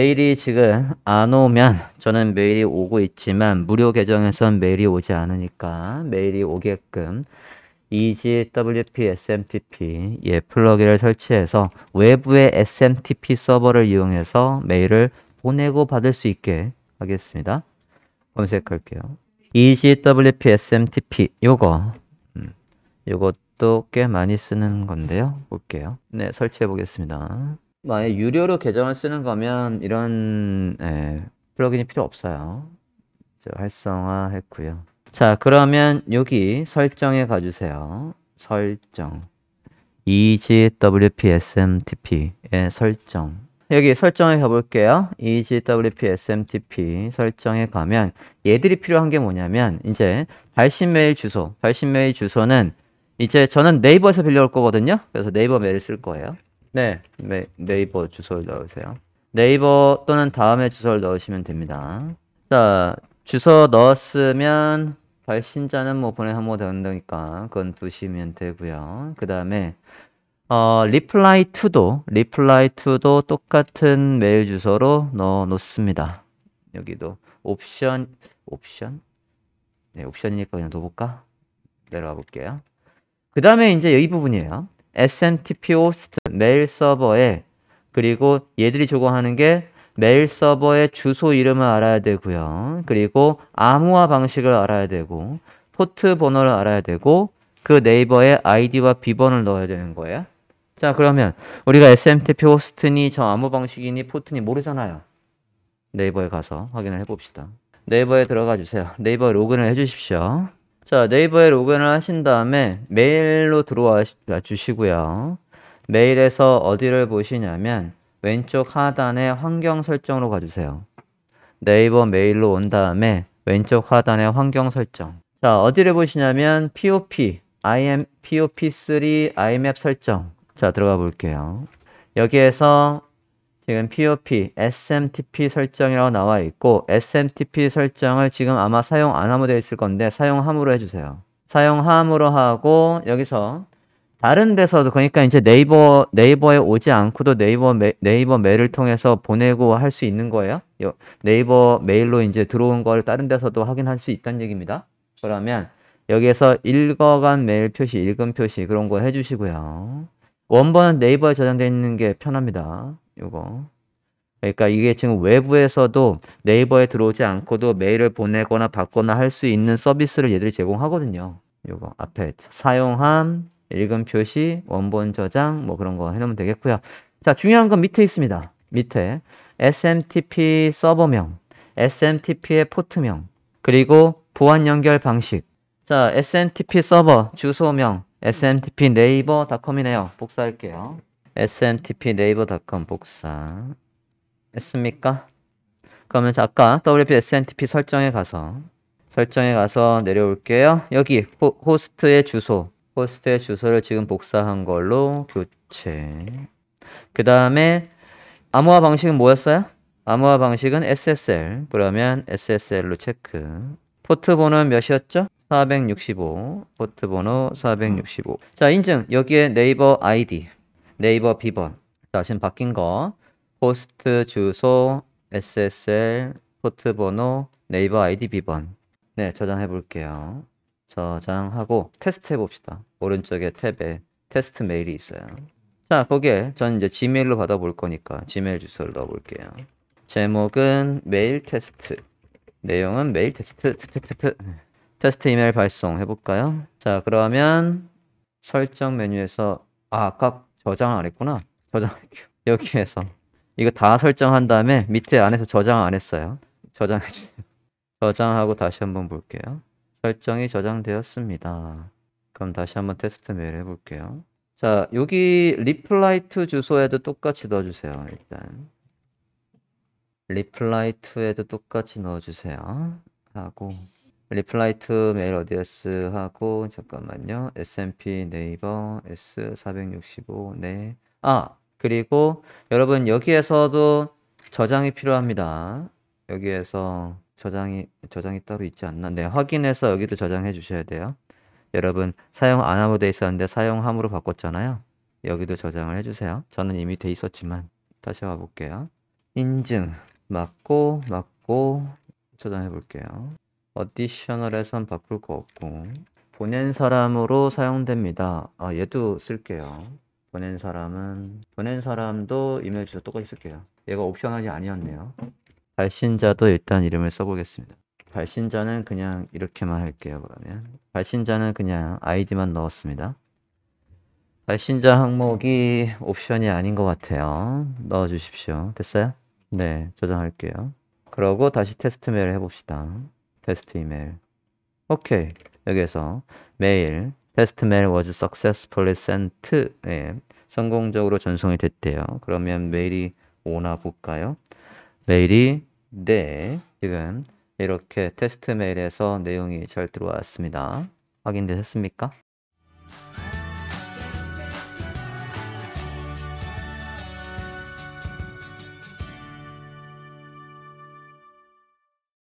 메일이 지금 안 오면 저는 메일이 오고 있지만 무료 계정에선 메일이 오지 않으니까 메일이 오게끔 EGWP SMTP 예, 플러그를 설치해서 외부의 SMTP 서버를 이용해서 메일을 보내고 받을 수 있게 하겠습니다. 검색할게요. EGWP SMTP 요거 음, 요것도 꽤 많이 쓰는 건데요. 볼게요. 네, 설치해 보겠습니다. 만약 유료로 계정을 쓰는 거면 이런 예, 플러그인이 필요 없어요. 활성화 했고요. 자 그러면 여기 설정에 가주세요. 설정 EGWPSMTP의 설정 여기 설정에 가볼게요. EGWPSMTP 설정에 가면 얘들이 필요한 게 뭐냐면 이제 발신 메일 주소, 발신 메일 주소는 이제 저는 네이버에서 빌려올 거거든요. 그래서 네이버 메일쓸 거예요. 네, 네, 네이버 주소를 넣으세요. 네이버 또는 다음에 주소를 넣으시면 됩니다. 자, 주소 넣었으면 발신자는 뭐 보내 한모 는다니까 그건 두시면 되고요. 그 다음에 어, reply to도 reply to도 똑같은 메일 주소로 넣어 놓습니다. 여기도 옵션 옵션 네, 옵션이니까 그냥 넣어볼까? 내려와 볼게요. 그 다음에 이제 이 부분이에요. SMTP 호스트 메일 서버에 그리고 얘들이 제공하는게 메일 서버의 주소 이름을 알아야 되고요. 그리고 암호화 방식을 알아야 되고 포트 번호를 알아야 되고 그 네이버에 아이디와 비번을 넣어야 되는 거예요. 자 그러면 우리가 SMTP 호스트니 저 암호 방식이니 포트니 모르잖아요. 네이버에 가서 확인을 해봅시다. 네이버에 들어가 주세요. 네이버에 로그인을 해주십시오. 자 네이버에 로그인을 하신 다음에 메일로 들어와 주시고요. 메일에서 어디를 보시냐면 왼쪽 하단의 환경 설정으로 가주세요. 네이버 메일로 온 다음에 왼쪽 하단의 환경 설정 자 어디를 보시냐면 POP, IM, POP3 IMAP 설정 자 들어가 볼게요. 여기에서 지금 POP, SMTP 설정이라고 나와 있고 SMTP 설정을 지금 아마 사용 안 함으로 되어 있을 건데 사용함으로 해주세요. 사용함으로 하고 여기서 다른 데서도 그러니까 이제 네이버 네이버에 오지 않고도 네이버 메, 네이버 메일을 통해서 보내고 할 수 있는 거예요. 네이버 메일로 이제 들어온 걸 다른 데서도 확인할 수 있다는 얘기입니다. 그러면 여기에서 읽어간 메일 표시, 읽은 표시 그런 거 해주시고요. 원본은 네이버에 저장되어 있는 게 편합니다. 요거. 그러니까 이게 지금 외부에서도 네이버에 들어오지 않고도 메일을 보내거나 받거나 할 수 있는 서비스를 얘들이 제공하거든요. 요거 앞에 사용함, 읽은 표시, 원본 저장 뭐 그런 거 해놓으면 되겠고요. 자 중요한 건 밑에 있습니다. 밑에 SMTP 서버명, SMTP의 포트명, 그리고 보안 연결 방식. 자 SMTP 서버 주소명 SMTP 네이버닷컴이네요. 복사할게요. SMTP 네이버닷컴 복사 했습니까? 그러면 아까 WP SMTP 설정에 가서 설정에 가서 내려올게요. 여기 호, 호스트의 주소 포스트의 주소를 지금 복사한 걸로 교체. 그 다음에 암호화 방식은 뭐였어요? 암호화 방식은 SSL. 그러면 SSL로 체크. 포트 번호는 몇이었죠? 465. 포트 번호 465. 자, 인증. 여기에 네이버 아이디, 네이버 비번. 자, 지금 바뀐 거. 포스트 주소, SSL, 포트 번호, 네이버 아이디 비번. 네, 저장해 볼게요. 저장하고 테스트 해봅시다. 오른쪽에 탭에 테스트 메일이 있어요. 자, 거기에 전 이제 지메일로 받아볼 거니까 지메일 주소를 넣어볼게요. 제목은 메일 테스트. 내용은 메일 테스트. 테스트, 테스트 이메일 발송 해볼까요? 자, 그러면 설정 메뉴에서 아, 아까 저장안 했구나. 저장할게요. 여기에서 이거 다 설정한 다음에 밑에 안에서 저장 안 했어요. 저장해주세요. 저장하고 다시 한번 볼게요. 설정이 저장되었습니다. 그럼 다시 한번 테스트 메일 해볼게요. 자, 여기 리플라이 투 주소에도 똑같이 넣어주세요. 일단 리플라이 투에도 똑같이 넣어주세요. 하고 리플라이 투 메일 어디 s 스 하고 잠깐만요. SMP 네이버 S465 네. 아, 그리고 여러분 여기에서도 저장이 필요합니다. 여기에서 저장이 저장이 따로 있지 않나? 네, 확인해서 여기도 저장해 주셔야 돼요. 여러분 사용 안 하고 돼 있었는데 사용함으로 바꿨잖아요. 여기도 저장을 해주세요. 저는 이미 돼 있었지만 다시 와 볼게요. 인증 맞고 맞고 저장해 볼게요. 어디셔널에선 바꿀 거 없고 보낸 사람으로 사용됩니다. 아, 얘도 쓸게요. 보낸 사람은 보낸 사람도 이메일 주소 똑같이 쓸게요. 얘가 옵셔널이 아니었네요. 발신자도 일단 이름을 써보겠습니다. 발신자는 그냥 이렇게만 할게요. 그러면 발신자는 그냥 아이디만 넣었습니다. 발신자 항목이 옵션이 아닌 것 같아요. 넣어주십시오. 됐어요? 네, 저장할게요. 그러고 다시 테스트 메일 해봅시다. 테스트 이메일. 오케이. 여기에서 메일 테스트 메일 was successfully sent. 예, 성공적으로 전송이 됐대요. 그러면 메일이 오나 볼까요? 메일이 네, 지금 이렇게 테스트 메일에서 내용이 잘 들어왔습니다. 확인되셨습니까?